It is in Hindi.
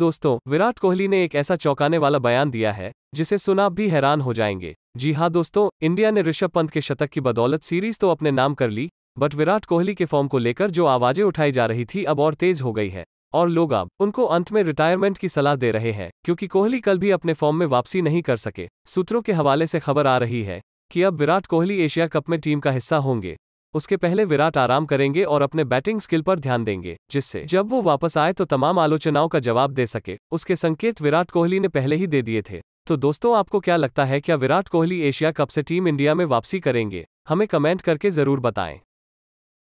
दोस्तों विराट कोहली ने एक ऐसा चौंकाने वाला बयान दिया है जिसे सुना भी हैरान हो जाएंगे जी हाँ दोस्तों इंडिया ने ऋषभ पंत के शतक की बदौलत सीरीज तो अपने नाम कर ली बट विराट कोहली के फॉर्म को लेकर जो आवाजें उठाई जा रही थी अब और तेज हो गई है और लोग अब उनको अंत में रिटायरमेंट की सलाह दे रहे हैं क्योंकि कोहली कल भी अपने फॉर्म में वापसी नहीं कर सके सूत्रों के हवाले से खबर आ रही है कि अब विराट कोहली एशिया कप में टीम का हिस्सा होंगे उसके पहले विराट आराम करेंगे और अपने बैटिंग स्किल पर ध्यान देंगे जिससे जब वो वापस आए तो तमाम आलोचनाओं का जवाब दे सके उसके संकेत विराट कोहली ने पहले ही दे दिए थे तो दोस्तों आपको क्या लगता है क्या विराट कोहली एशिया कप से टीम इंडिया में वापसी करेंगे हमें कमेंट करके जरूर बताएं